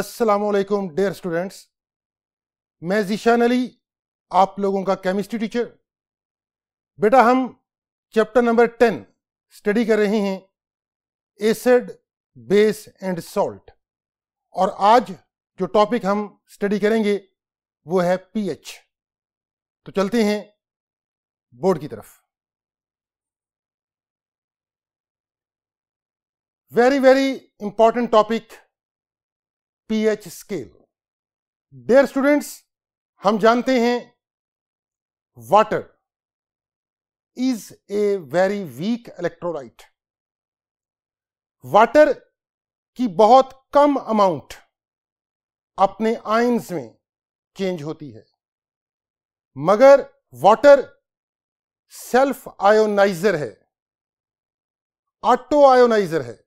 असलकुम dear students मैं जीशान अली आप लोगों का केमिस्ट्री टीचर बेटा हम चैप्टर नंबर टेन स्टडी कर रहे हैं एसिड बेस एंड सॉल्ट और आज जो टॉपिक हम स्टडी करेंगे वो है पीएच तो चलते हैं बोर्ड की तरफ very very important topic pH scale dear students हम जानते हैं water is a very weak electrolyte water की बहुत कम अमाउंट अपने आइंस में चेंज होती है मगर वाटर सेल्फ आयोनाइजर है ऑटो आयोनाइजर है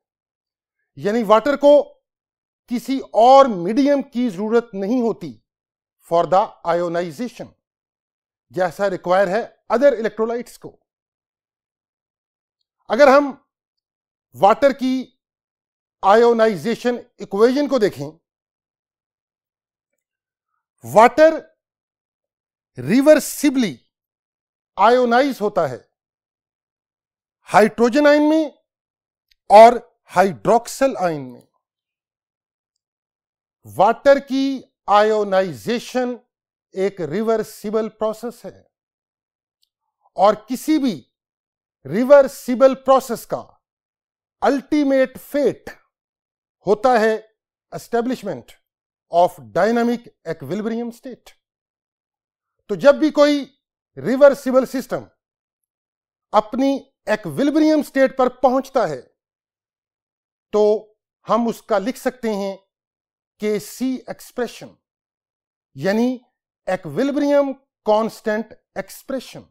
यानी वाटर को किसी और मीडियम की जरूरत नहीं होती फॉर द आयोनाइजेशन जैसा रिक्वायर है अदर इलेक्ट्रोलाइट्स को अगर हम वाटर की आयोनाइजेशन इक्वेशन को देखें वाटर रिवर्सिबली आयोनाइज होता है हाइड्रोजन आयन में और हाइड्रोक्सल आयन में वाटर की आयोनाइजेशन एक रिवर्सिबल प्रोसेस है और किसी भी रिवर्सिबल प्रोसेस का अल्टीमेट फेट होता है establishment of dynamic equilibrium state तो जब भी कोई रिवर्सिबल सिस्टम अपनी एक्विलिब्रियम स्टेट पर पहुंचता है तो हम उसका लिख सकते हैं के सी एक्सप्रेशन यानी एक्विलिब्रियम कांस्टेंट एक्सप्रेशन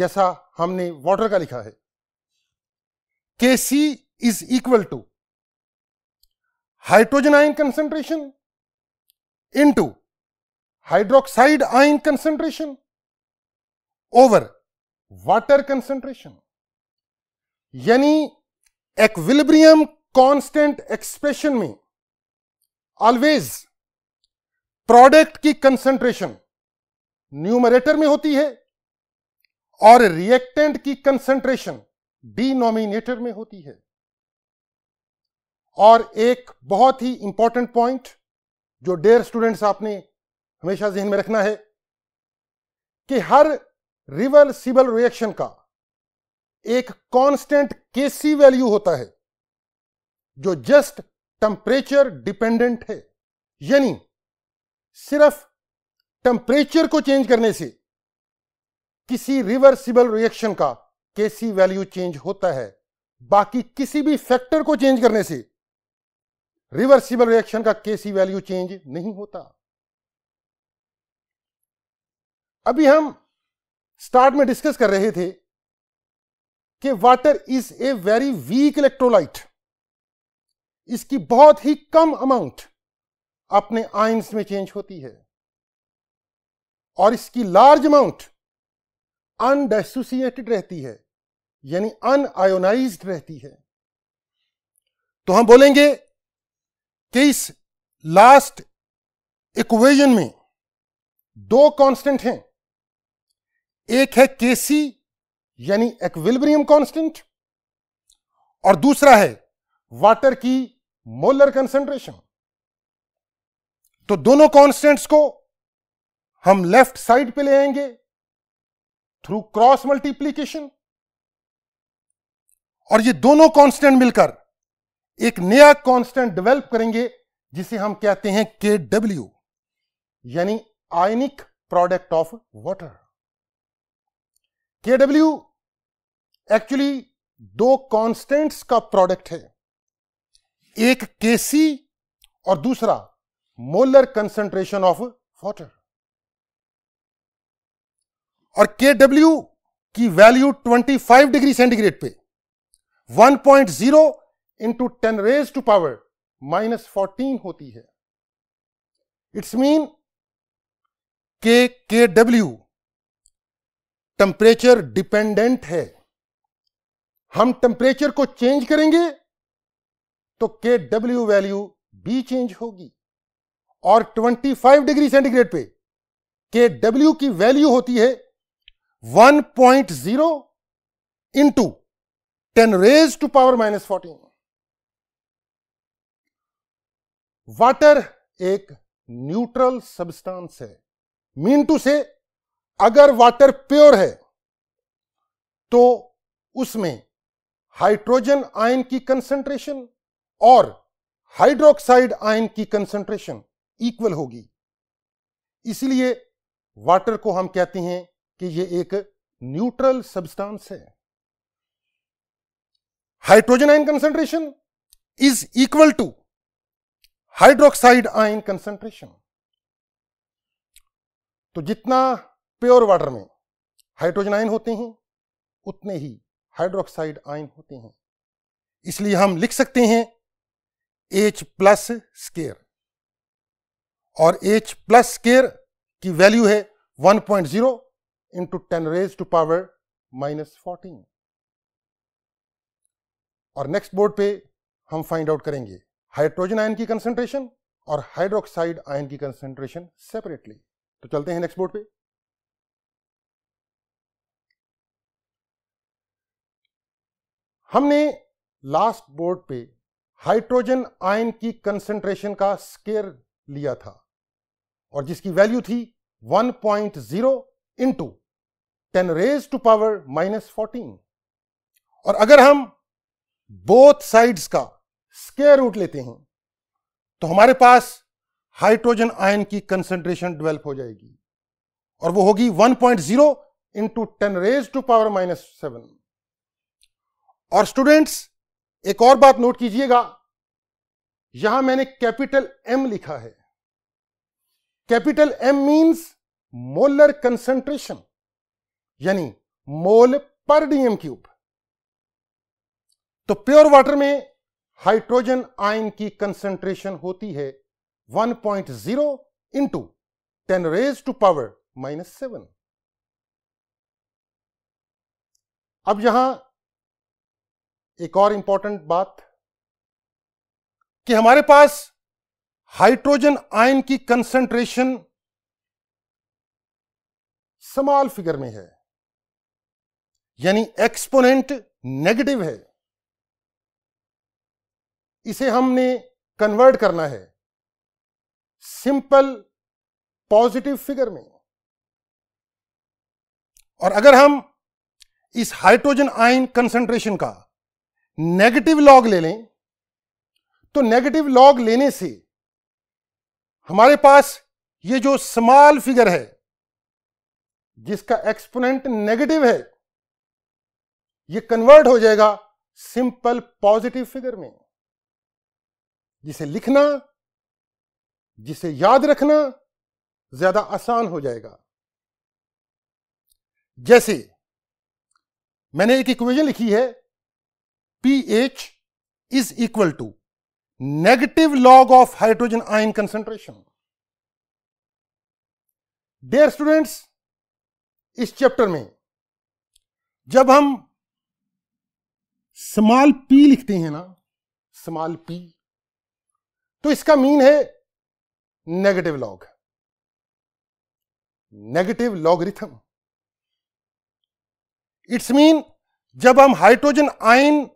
जैसा हमने वाटर का लिखा है K C is equal to hydrogen ion concentration into hydroxide ion concentration over water concentration यानी एक्विलिब्रियम कांस्टेंट एक्सप्रेशन में ऑलवेज प्रोडक्ट की कंसंट्रेशन न्यूमरेटर में होती है और रिएक्टेंट की कंसंट्रेशन डिनोमिनेटर में होती है और एक बहुत ही इंपॉर्टेंट पॉइंट जो डेयर स्टूडेंट्स आपने हमेशा जहन में रखना है कि हर रिवर सिबल रिएक्शन का एक कांस्टेंट केसी वैल्यू होता है जो जस्ट टेम्परेचर डिपेंडेंट है यानी सिर्फ टेम्परेचर को चेंज करने से किसी रिवर्सिबल रिएक्शन का केसी वैल्यू चेंज होता है बाकी किसी भी फैक्टर को चेंज करने से रिवर्सिबल रिएक्शन का केसी वैल्यू चेंज नहीं होता अभी हम स्टार्ट में डिस्कस कर रहे थे कि water is a very weak electrolyte इसकी बहुत ही कम अमाउंट अपने आइंस में चेंज होती है और इसकी लार्ज अमाउंट अनडेसोसिएटेड रहती है यानी अनआयोनाइज रहती है तो हम बोलेंगे कि इस लास्ट इक्वेशन में दो कांस्टेंट हैं एक है केसी यानी एक्विलिब्रियम कांस्टेंट और दूसरा है वाटर की मोलर कंसेंट्रेशन तो दोनों कॉन्स्टेंट्स को हम लेफ्ट साइड पे ले आएंगे थ्रू क्रॉस मल्टीप्लीकेशन और ये दोनों कांस्टेंट मिलकर एक नया कांस्टेंट डेवलप करेंगे जिसे हम कहते हैं के डब्ल्यू यानी ionic product of water K W actually दो कांस्टेंट्स का प्रोडक्ट है एक केसी और दूसरा मोलर कंसंट्रेशन ऑफ वाटर और के डब्ल्यू की वैल्यू 25 डिग्री सेंटीग्रेड पे 1.0 point zero into ten raise to power minus fourteen होती है इट्स मीन के के डब्ल्यू टेम्परेचर डिपेंडेंट है हम टेम्परेचर को चेंज करेंगे तो के डब्ल्यू वैल्यू बी चेंज होगी और 25 डिग्री सेंटीग्रेड पे के डब्ल्यू की वैल्यू होती है 1.0 point zero into ten raise to power minus fourteen water एक न्यूट्रल सब्सटेंस है मीन टू से अगर वाटर प्योर है तो उसमें हाइड्रोजन आयन की कंसंट्रेशन और हाइड्रोक्साइड आयन की कंसंट्रेशन इक्वल होगी इसलिए वाटर को हम कहते हैं कि यह एक न्यूट्रल सब्सटेंस है hydrogen ion concentration is equal to hydroxide ion concentration तो जितना प्योर वाटर में हाइड्रोजन आयन होते हैं उतने ही हाइड्रोक्साइड आयन होते हैं इसलिए हम लिख सकते हैं एच प्लस स्केयर और एच प्लस स्केयर की वैल्यू है 1.0 point zero into ten raise to power minus fourteen और नेक्स्ट बोर्ड पे हम फाइंड आउट करेंगे हाइड्रोजन आयन की कंसेंट्रेशन और हाइड्रोक्साइड आयन की कंसेंट्रेशन सेपरेटली तो चलते हैं नेक्स्ट बोर्ड पे हमने लास्ट बोर्ड पे हाइड्रोजन आयन की कंसेंट्रेशन का स्केयर लिया था और जिसकी वैल्यू थी 1.0 point zero into ten raise to power minus fourteen और अगर हम बोथ साइड्स का स्केयर रूट लेते हैं तो हमारे पास हाइड्रोजन आयन की कंसेंट्रेशन डेवलप हो जाएगी और वो होगी 1.0 point zero into ten raise to power minus seven और स्टूडेंट्स एक और बात नोट कीजिएगा यहां मैंने कैपिटल एम लिखा है capital M means molar concentration यानी मोल पर डीएम क्यूब तो प्योर वाटर में हाइड्रोजन आयन की कंसंट्रेशन होती है 1.0 point zero into ten raise to power minus seven अब यहां एक और इंपॉर्टेंट बात कि हमारे पास हाइड्रोजन आयन की कंसंट्रेशन समाल फिगर में है यानी एक्सपोनेंट नेगेटिव है इसे हमने कन्वर्ट करना है सिंपल पॉजिटिव फिगर में और अगर हम इस हाइड्रोजन आयन कंसंट्रेशन का नेगेटिव लॉग ले लें तो नेगेटिव लॉग लेने से हमारे पास ये जो स्मॉल फिगर है जिसका एक्सपोनेंट नेगेटिव है ये कन्वर्ट हो जाएगा सिंपल पॉजिटिव फिगर में जिसे लिखना जिसे याद रखना ज्यादा आसान हो जाएगा जैसे मैंने एक इक्वेशन लिखी है H is equal to negative log of hydrogen ion concentration dear students इस चैप्टर में जब हम स्मॉल पी लिखते हैं ना स्मॉल पी तो इसका मीन है negative log negative logarithm its mean जब हम हाइड्रोजन आयन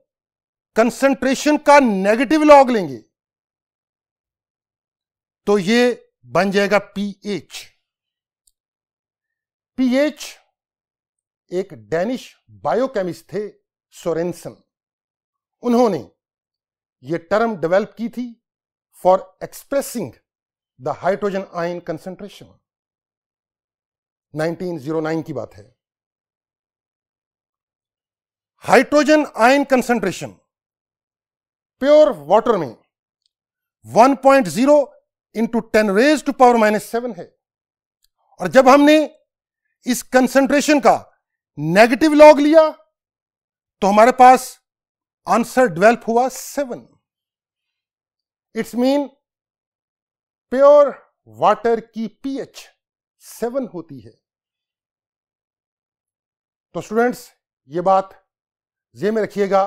कंसंट्रेशन का नेगेटिव लॉग लेंगे तो ये बन जाएगा पीएच पीएच एक डेनिश बायोकेमिस्ट थे सोरेंसन उन्होंने ये टर्म डेवलप की थी for expressing the hydrogen ion concentration 1909 की बात है hydrogen ion concentration pure water में 1.0 point zero into ten raise to power minus seven है और जब हमने इस कंसंट्रेशन का नेगेटिव लॉग लिया तो हमारे पास आंसर डेवेल्प हुआ seven its mean pure water की पीएच सेवन होती है तो स्टूडेंट्स ये बात ये में रखिएगा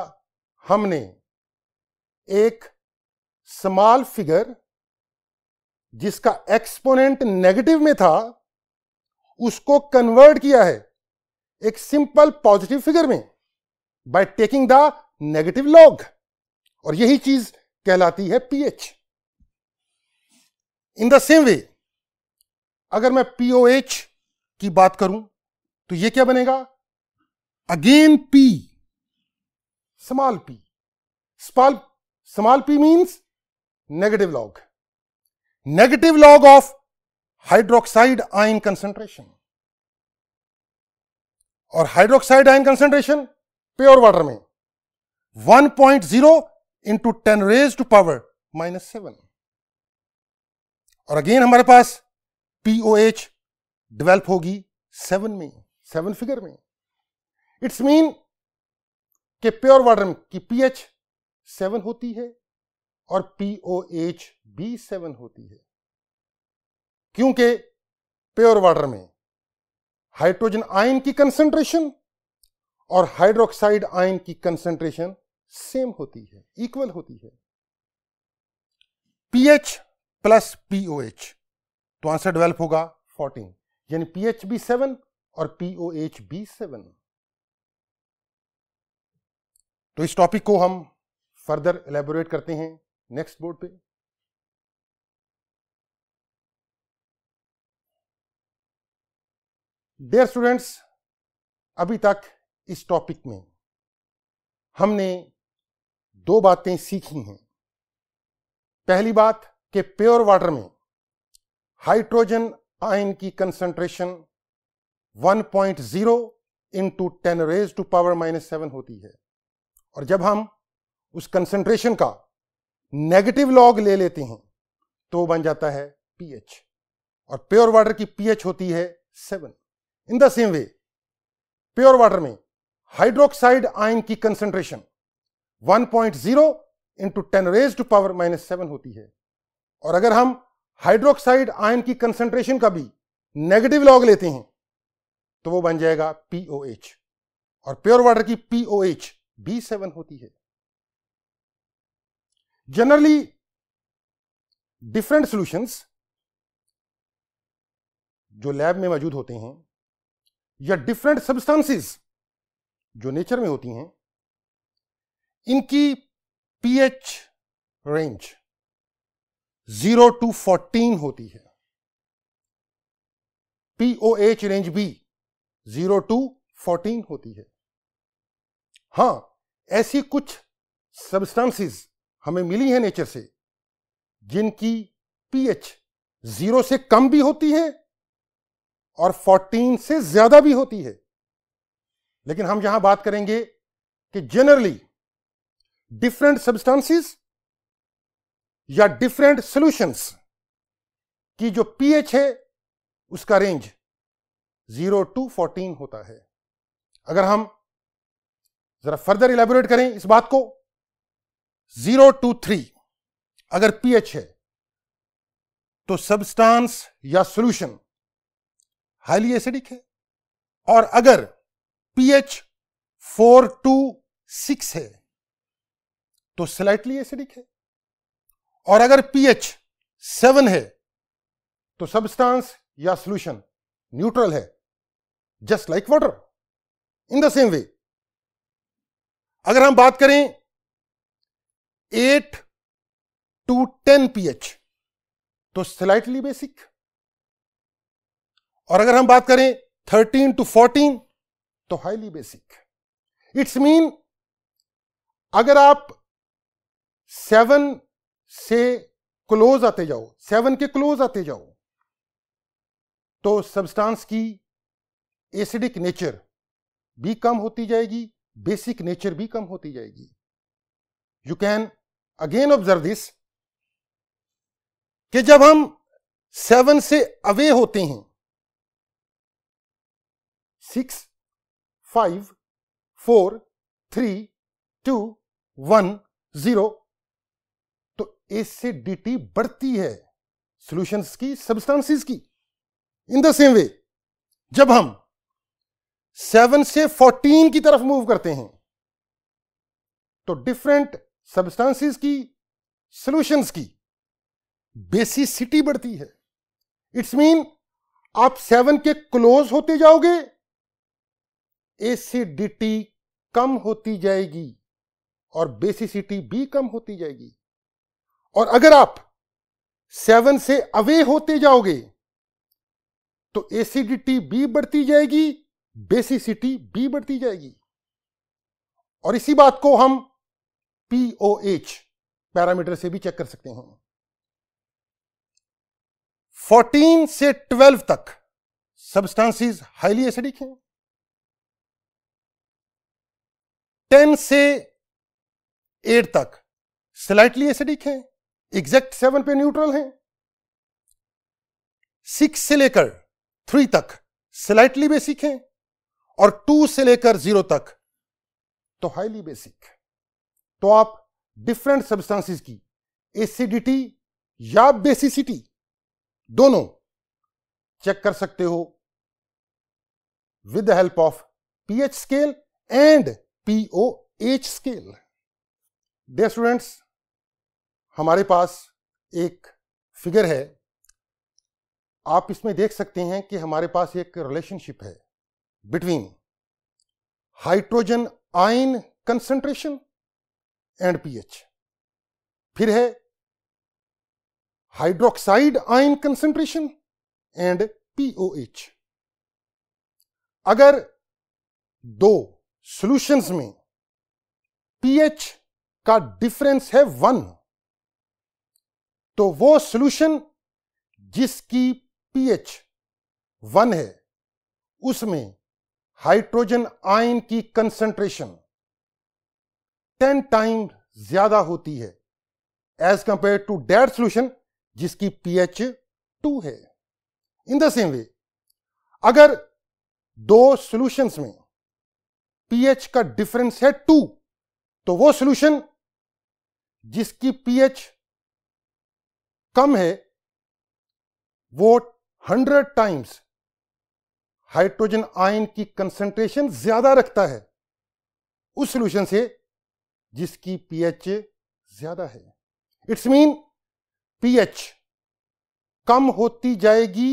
हमने एक स्मॉल फिगर जिसका एक्सपोनेंट नेगेटिव में था उसको कन्वर्ट किया है एक सिंपल पॉजिटिव फिगर में by taking the negative log और यही चीज कहलाती है pH in the same way अगर मैं पीओएच की बात करूं तो ये क्या बनेगा again P small P small small p means negative log. Negative log of hydroxide ion concentration. और hydroxide ion concentration pure water में 1.0 point zero into ten raise to power minus seven और अगेन हमारे पास pOH develop होगी seven में seven figure में its mean के pure water की पीएच सेवन होती है और पी ओ एच भी सेवन होती है क्योंकि प्योर वाटर में हाइड्रोजन आयन की कंसेंट्रेशन और हाइड्रोक्साइड आयन की कंसेंट्रेशन सेम होती है इक्वल होती है पीएच प्लस पीओएच तो आंसर डेवलप होगा फोर्टीन यानी पीएच भी सेवन और पीओएच भी सेवन तो इस टॉपिक को हम फर्दर एलेबोरेट करते हैं नेक्स्ट बोर्ड पे डेयर स्टूडेंट्स अभी तक इस टॉपिक में हमने दो बातें सीखी हैं पहली बात कि प्योर वाटर में हाइड्रोजन आयन की concentration 1.0 point zero into ten raise to power minus seven होती है और जब हम उस कंसंट्रेशन का नेगेटिव लॉग ले लेते हैं तो बन जाता है पीएच और प्योर वाटर की पीएच होती है seven in the same way pure water में हाइड्रोक्साइड आयन की concentration 1.0 point zero into ten raise to power minus seven होती है और अगर हम हाइड्रोक्साइड आयन की कंसंट्रेशन का भी नेगेटिव लॉग लेते हैं तो वो बन जाएगा पीओएच और प्योर वाटर की पीओएच बी सेवन होती है generally different solutions जो लैब में मौजूद होते हैं या डिफरेंट substances जो नेचर में होती हैं इनकी H range zero to fourteen होती है एच रेंज भी जीरो टू फोर्टीन होती है हां ऐसी कुछ सब्सटेंसेस हमें मिली हैं नेचर से जिनकी पीएच जीरो से कम भी होती है और 14 से ज्यादा भी होती है लेकिन हम यहां बात करेंगे कि जनरली डिफरेंट सब्सटेंसेस या डिफरेंट सॉल्यूशंस की जो पीएच है उसका रेंज जीरो टू फोर्टीन होता है अगर हम जरा फर्दर इलेबोरेट करें इस बात को जीरो टू थ्री अगर पीएच है तो सबस्टांस या सॉल्यूशन हाईली एसिडिक है और अगर पीएच फोर टू सिक्स है तो स्लाइटली एसिडिक है और अगर पीएच सेवन है तो सबस्टांस या सॉल्यूशन न्यूट्रल है just like water in the same way अगर हम बात करें एट टू टेन पीएच तो स्लाइटली बेसिक और अगर हम बात करें थर्टीन टू फोर्टीन तो हाईली बेसिक इट्स मीन अगर आप सेवन से क्लोज आते जाओ सेवन के क्लोज आते जाओ तो सब्सटेंस की एसिडिक नेचर भी कम होती जाएगी बेसिक नेचर भी कम होती जाएगी you can again observe this कि जब हम सेवन से अवे होते हैं six five four three two one zero तो ए से डी टी बढ़ती है सोल्यूशन की सब्सटेंसेस की इन द सेम वे जब हम सेवन से फोर्टीन की तरफ मूव करते हैं तो डिफरेंट सबस्टांसिस की सोल्यूशंस की बेसिसिटी बढ़ती है इट्स मीन आप सेवन के क्लोज होते जाओगे एसिडिटी कम होती जाएगी और बेसिसिटी भी कम होती जाएगी और अगर आप सेवन से अवे होते जाओगे तो एसिडिटी भी बढ़ती जाएगी बेसिसिटी भी बढ़ती जाएगी और इसी बात को हम पीओएच पैरामीटर से भी चेक कर सकते हैं 14 से 12 तक सब्सटेंसेस हाईली एसिडिक हैं 10 से 8 तक स्लाइटली एसिडिक हैं एग्जैक्ट सेवन पे न्यूट्रल हैं सिक्स से लेकर थ्री तक स्लाइटली बेसिक हैं और टू से लेकर जीरो तक तो हाईली बेसिक तो आप डिफरेंट सब्सटेंसेस की एसिडिटी या बेसिसिटी दोनों चेक कर सकते हो with the help of pH scale and P O H scale dear students हमारे पास एक फिगर है आप इसमें देख सकते हैं कि हमारे पास एक रिलेशनशिप है between hydrogen ion concentration and pH फिर है hydroxide ion concentration and pOH अगर दो सॉल्यूशंस में पीएच का डिफरेंस है वन तो वो सॉल्यूशन जिसकी पीएच वन है उसमें हाइड्रोजन आयन की कंसेंट्रेशन टेन टाइम ज्यादा होती है as compare to that solution जिसकी पीएच टू है इन द सेम वे अगर दो सॉल्यूशंस में पीएच का डिफरेंस है टू तो वो सॉल्यूशन जिसकी पीएच कम है वो हंड्रेड टाइम्स हाइड्रोजन आयन की कंसंट्रेशन ज्यादा रखता है उस सॉल्यूशन से जिसकी पीएच ज्यादा है इट्स मीन पीएच कम होती जाएगी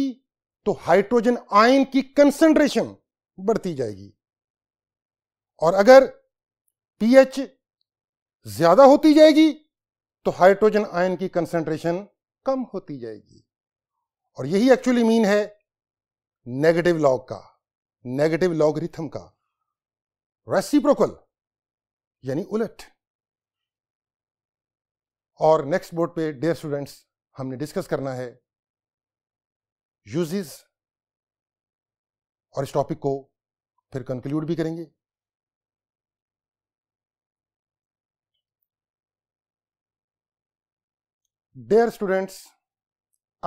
तो हाइड्रोजन आयन की कंसंट्रेशन बढ़ती जाएगी और अगर पीएच ज्यादा होती जाएगी तो हाइड्रोजन आयन की कंसंट्रेशन कम होती जाएगी और यही एक्चुअली मीन है नेगेटिव लॉग का नेगेटिव लॉग रिथम का रेसिप्रोकल यानी उलट और नेक्स्ट बोर्ड पे डेयर स्टूडेंट्स हमने डिस्कस करना है यूजेस और इस टॉपिक को फिर कंक्लूड भी करेंगे डेयर स्टूडेंट्स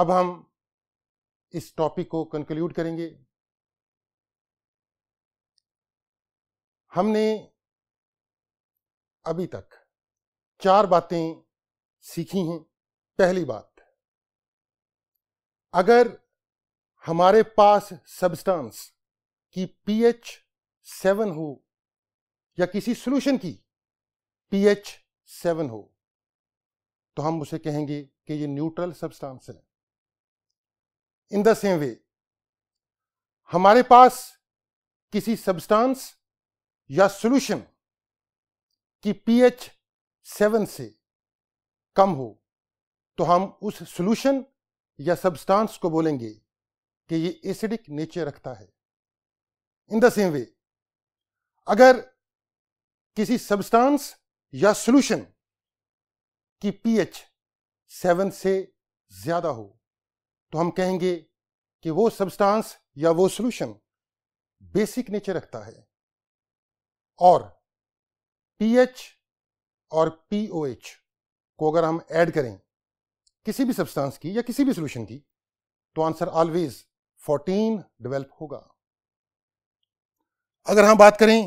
अब हम इस टॉपिक को कंक्लूड करेंगे हमने अभी तक चार बातें सीखी हैं पहली बात अगर हमारे पास सब्सटेंस की पीएच सेवन हो या किसी सॉल्यूशन की पीएच सेवन हो तो हम उसे कहेंगे कि ये न्यूट्रल सब्सटेंस है इन द सेम वे हमारे पास किसी सब्सटेंस या सॉल्यूशन की पीएच सेवन से कम हो तो हम उस सॉल्यूशन या सब्सटेंस को बोलेंगे कि ये एसिडिक नेचर रखता है इन द सेम वे अगर किसी सब्सटेंस या सॉल्यूशन की पीएच सेवन से ज्यादा हो तो हम कहेंगे कि वो सब्सटेंस या वो सॉल्यूशन बेसिक नेचर रखता है और पीएच और पीओएच को अगर हम ऐड करें किसी भी सब्सटेंस की या किसी भी सोल्यूशन की तो आंसर ऑलवेज 14 डेवलप होगा अगर हम बात करें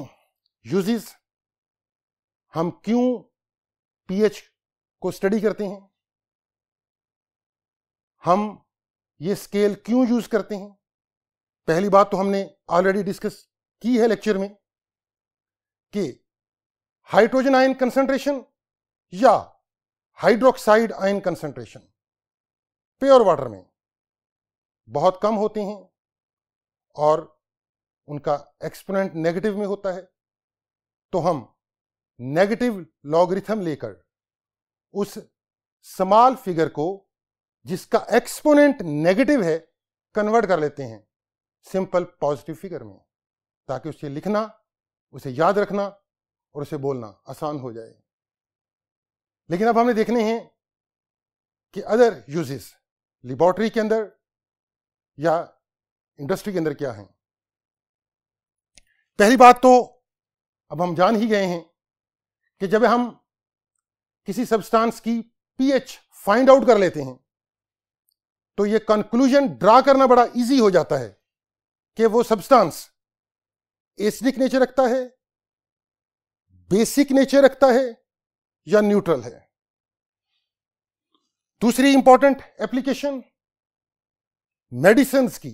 यूजेस हम क्यों पीएच को स्टडी करते हैं हम ये स्केल क्यों यूज करते हैं पहली बात तो हमने ऑलरेडी डिस्कस की है लेक्चर में कि हाइड्रोजन आयन कंसंट्रेशन या hydroxide ion concentration pure water में बहुत कम होती हैं और उनका एक्सपोनेंट नेगेटिव में होता है तो हम नेगेटिव लॉगरिथम लेकर उस समाल फिगर को जिसका एक्सपोनेंट नेगेटिव है कन्वर्ट कर लेते हैं सिंपल पॉजिटिव फिगर में ताकि उसे लिखना उसे याद रखना और उसे बोलना आसान हो जाए लेकिन अब हमने देखने हैं कि अदर यूजेस लेबॉर्ट्री के अंदर या इंडस्ट्री के अंदर क्या हैं पहली बात तो अब हम जान ही गए हैं कि जब हम किसी सब्सटेंस की पीएच फाइंड आउट कर लेते हैं तो ये कंक्लूजन ड्रा करना बड़ा इजी हो जाता है कि वो सब्सटेंस एसिडिक नेचर रखता है बेसिक नेचर रखता है या न्यूट्रल है दूसरी इंपॉर्टेंट एप्लीकेशन मेडिसिन की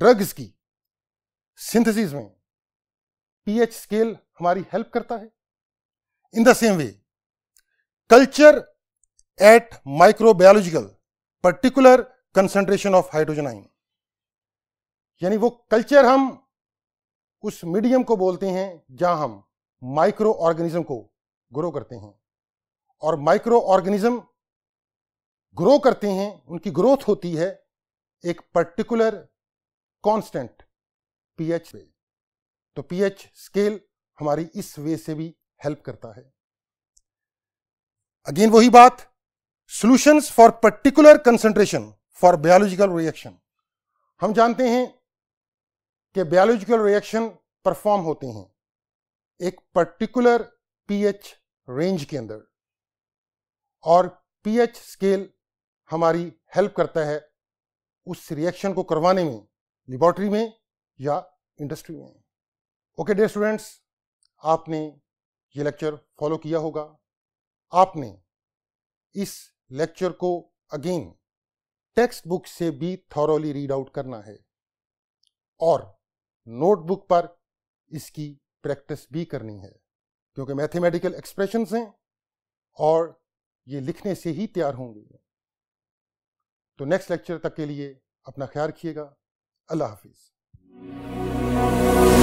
ड्रग्स की सिंथेसिस में पीएच स्केल हमारी हेल्प करता है in the same way culture at microbiological particular concentration of hydrogen ion यानी वो कल्चर हम उस मीडियम को बोलते हैं जहां हम माइक्रो ऑर्गेनिज्म को ग्रो करते हैं और माइक्रो ऑर्गेनिज्म ग्रो करते हैं उनकी ग्रोथ होती है एक पर्टिकुलर कांस्टेंट पीएच पे तो पीएच स्केल हमारी इस वे से भी हेल्प करता है अगेन वही बात solutions for particular concentration for biological reaction हम जानते हैं कि बायोलॉजिकल रिएक्शन परफॉर्म होते हैं एक पर्टिकुलर पीएच रेंज के अंदर और पीएच स्केल हमारी हेल्प करता है उस रिएक्शन को करवाने में लेबोरेटरी में या इंडस्ट्री में ओके डे स्टूडेंट्स आपने ये लेक्चर फॉलो किया होगा आपने इस लेक्चर को अगेन टेक्स्ट बुक से भी थॉरली रीड आउट करना है और नोटबुक पर इसकी प्रैक्टिस भी करनी है क्योंकि मैथमेटिकल एक्सप्रेशन हैं और ये लिखने से ही तैयार होंगे तो नेक्स्ट लेक्चर तक के लिए अपना ख्याल रखिएगा अल्लाह हाफिज़